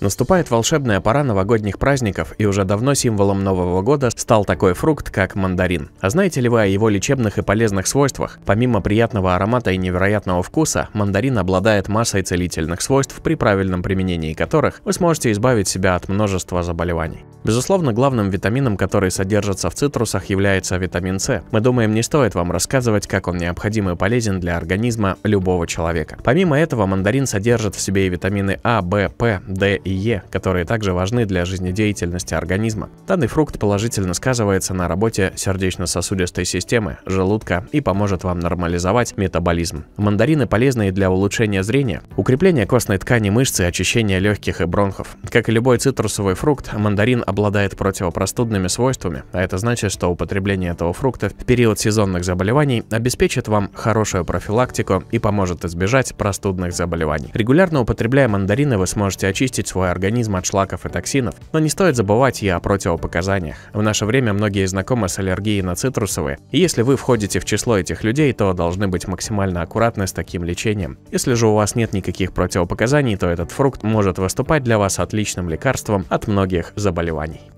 Наступает волшебная пора новогодних праздников, и уже давно символом Нового года стал такой фрукт, как мандарин. А знаете ли вы о его лечебных и полезных свойствах? Помимо приятного аромата и невероятного вкуса, мандарин обладает массой целительных свойств, при правильном применении которых вы сможете избавить себя от множества заболеваний. Безусловно, главным витамином, который содержится в цитрусах, является витамин С. Мы думаем, не стоит вам рассказывать, как он необходим и полезен для организма любого человека. Помимо этого, мандарин содержит в себе и витамины А, В, П, Д и Е, которые также важны для жизнедеятельности организма. Данный фрукт положительно сказывается на работе сердечно-сосудистой системы, желудка и поможет вам нормализовать метаболизм. Мандарины полезны и для улучшения зрения, укрепления костной ткани мышцы, очищения легких и бронхов. Как и любой цитрусовый фрукт, мандарин обладает противопростудными свойствами, а это значит, что употребление этого фрукта в период сезонных заболеваний обеспечит вам хорошую профилактику и поможет избежать простудных заболеваний. Регулярно употребляя мандарины, вы сможете очистить свой организм от шлаков и токсинов, но не стоит забывать и о противопоказаниях. В наше время многие знакомы с аллергией на цитрусовые, и если вы входите в число этих людей, то должны быть максимально аккуратны с таким лечением. Если же у вас нет никаких противопоказаний, то этот фрукт может выступать для вас отличным лекарством от многих заболеваний заболеваний.